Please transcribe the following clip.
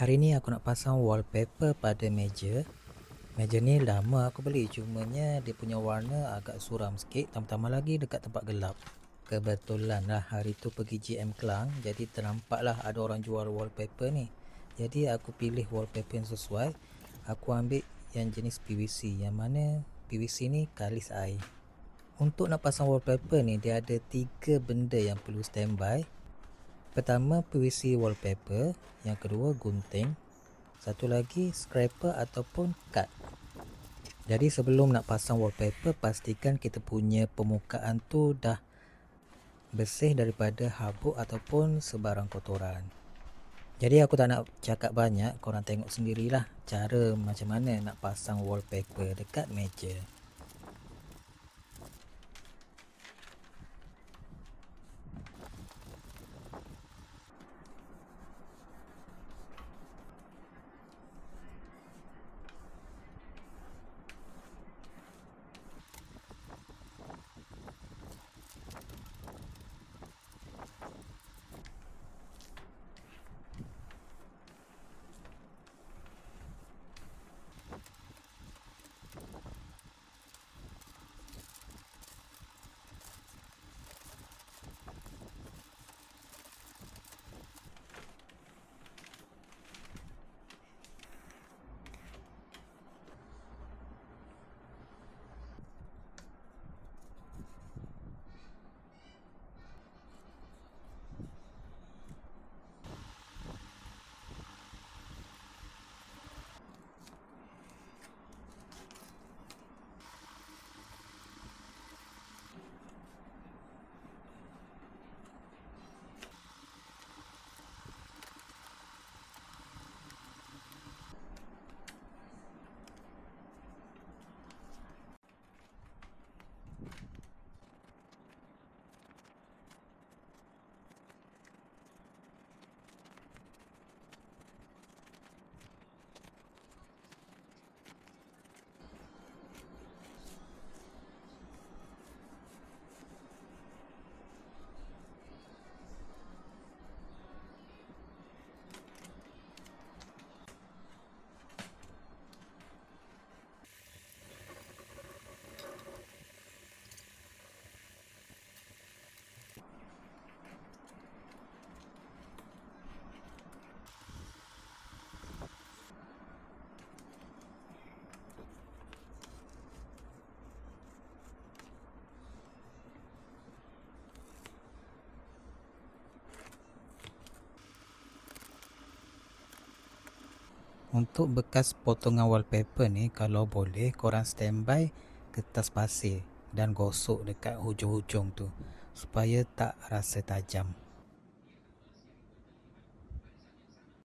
Hari ni aku nak pasang wallpaper pada meja Meja ni lama aku beli Cumanya dia punya warna agak suram sikit Tambah-tambah lagi dekat tempat gelap Kebetulan lah hari tu pergi GM Kelang Jadi ternampak lah ada orang jual wallpaper ni Jadi aku pilih wallpaper yang sesuai Aku ambil yang jenis PVC Yang mana PVC ni kalis air Untuk nak pasang wallpaper ni Dia ada 3 benda yang perlu standby Pertama PVC wallpaper, yang kedua gunting, satu lagi scraper ataupun cut. Jadi sebelum nak pasang wallpaper, pastikan kita punya permukaan tu dah bersih daripada habuk ataupun sebarang kotoran. Jadi aku tak nak cakap banyak, korang tengok sendirilah cara macam mana nak pasang wallpaper dekat meja. untuk bekas potongan wallpaper ni kalau boleh korang standby kertas pasir dan gosok dekat hujung-hujung tu supaya tak rasa tajam.